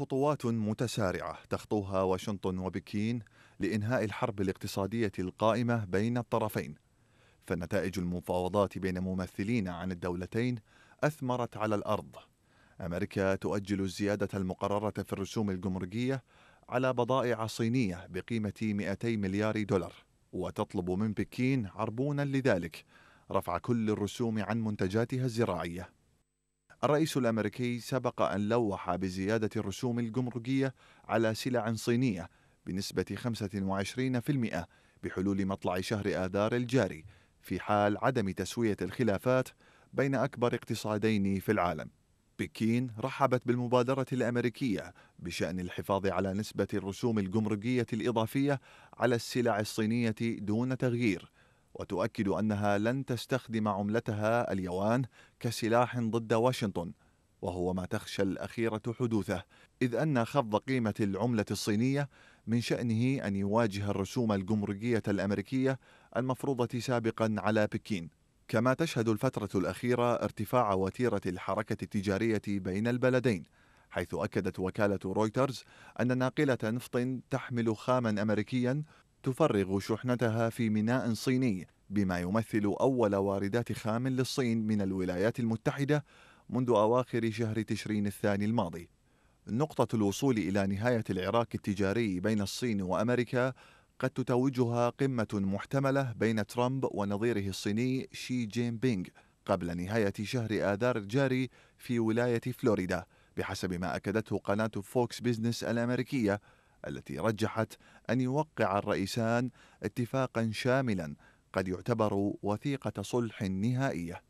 خطوات متسارعه تخطوها واشنطن وبكين لانهاء الحرب الاقتصاديه القائمه بين الطرفين فنتائج المفاوضات بين ممثلين عن الدولتين اثمرت على الارض امريكا تؤجل الزياده المقرره في الرسوم الجمركيه على بضائع صينيه بقيمه 200 مليار دولار وتطلب من بكين عربونا لذلك رفع كل الرسوم عن منتجاتها الزراعيه الرئيس الامريكي سبق ان لوح بزياده الرسوم الجمركيه على سلع صينيه بنسبه 25% بحلول مطلع شهر اذار الجاري في حال عدم تسويه الخلافات بين اكبر اقتصادين في العالم. بكين رحبت بالمبادره الامريكيه بشان الحفاظ على نسبه الرسوم الجمركيه الاضافيه على السلع الصينيه دون تغيير وتؤكد أنها لن تستخدم عملتها اليوان كسلاح ضد واشنطن وهو ما تخشى الأخيرة حدوثه إذ أن خفض قيمة العملة الصينية من شأنه أن يواجه الرسوم الجمركية الأمريكية المفروضة سابقا على بكين كما تشهد الفترة الأخيرة ارتفاع وتيرة الحركة التجارية بين البلدين حيث أكدت وكالة رويترز أن ناقلة نفط تحمل خاما أمريكيا تفرغ شحنتها في ميناء صيني بما يمثل أول واردات خام للصين من الولايات المتحدة منذ أواخر شهر تشرين الثاني الماضي. نقطة الوصول إلى نهاية العراك التجاري بين الصين وأمريكا قد تتوجها قمة محتملة بين ترامب ونظيره الصيني شي جين بينغ قبل نهاية شهر آذار الجاري في ولاية فلوريدا بحسب ما أكدته قناة فوكس بيزنس الأمريكية التي رجحت أن يوقع الرئيسان اتفاقا شاملا قد يعتبر وثيقة صلح نهائية